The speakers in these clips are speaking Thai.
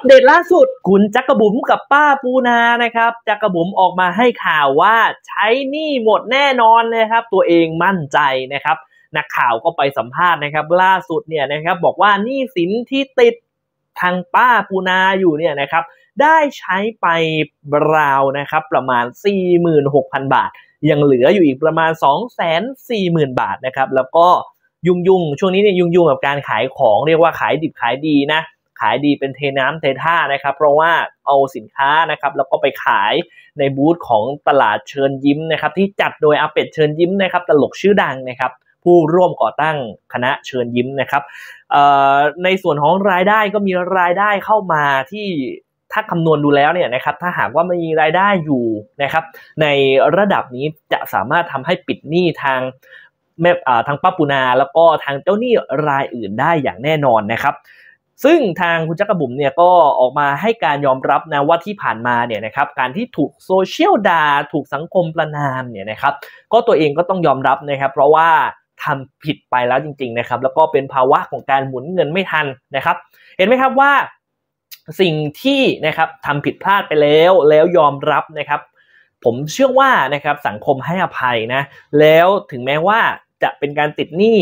ปเดตล่าสุดคุณจักกระบุ๋มกับป้าปูนานะครับ จักกระบุ๋มออกมาให้ข่าวว่าใช้หนี้หมดแน่นอนนะครับ ตัวเองมั่นใจนะครับนักข่าวก็ไปสัมภาษณ์นะครับ ล่าสุดเนี่ยนะครับ บอกว่าหนี้สินที่ติดทางป้าปูนาอยู่เนี่ยนะครับ ได้ใช้ไปราวนะครับประมาณ46,000 บาท ยังเหลืออยู่อีกประมาณ 240,000 บาทนะครับ แล้วก็ยุ่งๆช่วงนี้เนี่ยยุ่งๆกับการขายของ เรียกว่าขายดิบขายดีนะขายดีเป็นเทน้ำเทท่านะครับ เพราะว่าเอาสินค้านะครับ แล้วก็ไปขายในบูธของตลาดเชิญยิ้มนะครับ ที่จัดโดยอาเป็ดเชิญยิ้มนะครับ ตลกชื่อดังนะครับ ผู้ร่วมก่อตั้งคณะเชิญยิ้มนะครับในส่วนของรายได้ก็มีรายได้เข้ามาที่ถ้าคำนวณดูแล้วเนี่ยนะครับ ถ้าหากว่ามีรายได้อยู่นะครับ ในระดับนี้จะสามารถทำให้ปิดหนี้ทางแม่ทางป้าปูนาแล้วก็ทางเจ้าหนี้รายอื่นได้อย่างแน่นอนนะครับซึ่งทางคุณจักรบุ๋มเนี่ยก็ออกมาให้การยอมรับนะว่าที่ผ่านมาเนี่ยนะครับ การที่ถูกโซเชียลด่าถูกสังคมประนามเนี่ยนะครับ ก็ตัวเองก็ต้องยอมรับนะครับ เพราะว่าทำผิดไปแล้วจริง ๆนะครับ แล้วก็เป็นภาวะของการหมุนเงินไม่ทันนะครับ เห็นไหมครับว่า สิ่งที่นะครับทำผิดพลาดไปแล้วแล้วยอมรับนะครับ ผมเชื่อว่านะครับสังคมให้อภัยนะแล้วถึงแม้ว่าจะเป็นการติดหนี้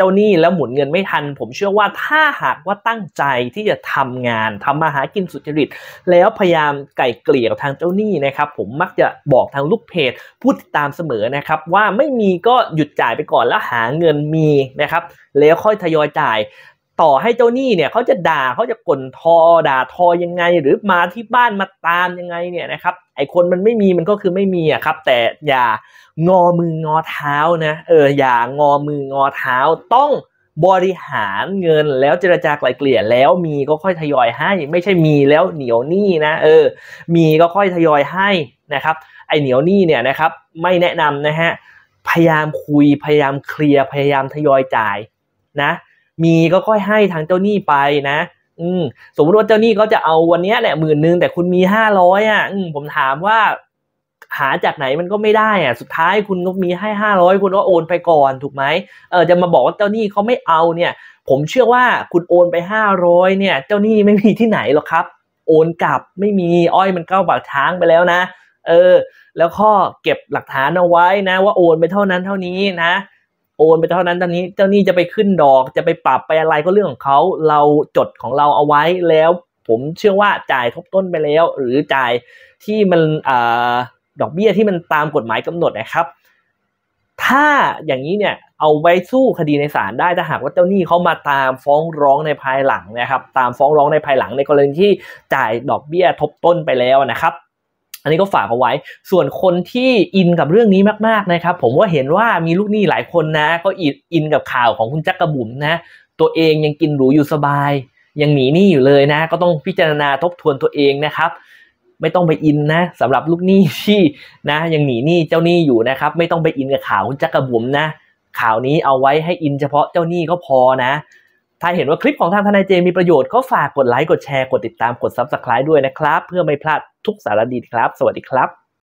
เจ้าหนี้แล้วหมุนเงินไม่ทัน ผมเชื่อว่าถ้าหากว่าตั้งใจที่จะทำงาน ทำมาหากินสุจริตแล้วพยายามไก่เกลี่ยทางเจ้าหนี้นะครับผมมักจะบอกทางลูกเพจพูดตามเสมอนะครับว่าไม่มีก็หยุดจ่ายไปก่อน แล้วหาเงินมีนะครับ แล้วค่อยทยอยจ่ายต่อให้เจ้าหนี้เนี่ยเขาจะด่าเขาจะก่นทอด่าทอยังไงหรือมาที่บ้านมาตามยังไงเนี่ยนะครับ ไอคนมันไม่มีมันก็คือไม่มีอะครับ แต่อย่างอมืองอเท้านะเอออย่างอมืองอเท้าต้องบริหารเงินแล้วเจรจาไกล่เกลี่ย แล้วมีก็ค่อยทยอยให้ไม่ใช่มีแล้วเหนียวหนี้นะ เออมีก็ค่อยทยอยให้นะครับ ไอเหนียวหนี้เนี่ยนะครับไม่แนะนำนะฮะพยายามคุยพยายามเคลียร์พยายามทยอยจ่ายนะมีก็ค่อยให้ทางเจ้าหนี้ไปนะ อืมสมมติว่า เจ้าหนี้เขาจะเอาวันนี้แหละหมื่นหนึ่งแต่คุณมีห้าร้อยอ่ะผมถามว่าหาจากไหนมันก็ไม่ได้ อ่ะ สุดท้ายคุณก็มีให้ห้าร้อยคุณก็โอนไปก่อนถูกไหม เออจะมาบอกว่าเจ้าหนี้เขาไม่เอาเนี่ย ผมเชื่อว่าคุณโอนไปห้าร้อยเนี่ย เจ้าหนี้ไม่มีที่ไหนหรอกครับ โอนกลับไม่มี อ้อยมันเข้าปากช้างไปแล้วนะ เออ แล้วก็เก็บหลักฐานเอาไว้นะว่าโอนไปเท่านั้นเท่านี้นะโอนไปเท่านั้นตอนนี้เจ้านี้จะไปขึ้นดอกจะไปปรับไปอะไรก็เรื่องของเขาเราจดของเราเอาไว้แล้ว ผมเชื่อว่าจ่ายทบต้นไปแล้ว หรือจ่ายที่มันอดอกเบี้ยที่มันตามกฎหมายกำหนดนะครับ ถ้าอย่างนี้เนี่ยเอาไว้สู้คดีในศาลได้ถ้าหากว่าเจ้าหนี้เขามาตามฟ้องร้องในภายหลังนะครับ ตามฟ้องร้องในภายหลังในกรณีที่จ่ายดอกเบี้ยทบต้นไปแล้วนะครับันนี้ก็ฝากเอาไว้ ส่วนคนที่อินกับเรื่องนี้มากๆนะครับ ผมว่าเห็นว่ามีลูกหนี้หลายคนนะ ก็อินกับข่าวของคุณจักกระบุ๋มนะ ตัวเองยังกินหรูอยู่สบาย ยังหนีหนี้อยู่เลยนะ ก็ต้องพิจารณาทบทวนตัวเองนะครับ ไม่ต้องไปอินนะสำหรับลูกหนี้ที่นะยังหนีหนี้เจ้าหนี้อยู่นะครับ ไม่ต้องไปอินกับข่าวคุณจักกระบุ๋มนะ ข่าวนี้เอาไว้ให้อินเฉพาะเจ้าหนี้ก็พอนะถ้าเห็นว่าคลิปของทางทนายเจมีประโยชน์ก็ฝากกดไลค์กดแชร์กดติดตาม กดซับสไคร b e ด้วยนะครับ เพื่อไม่พลาดทุกสารดีครับสวัสดีครับ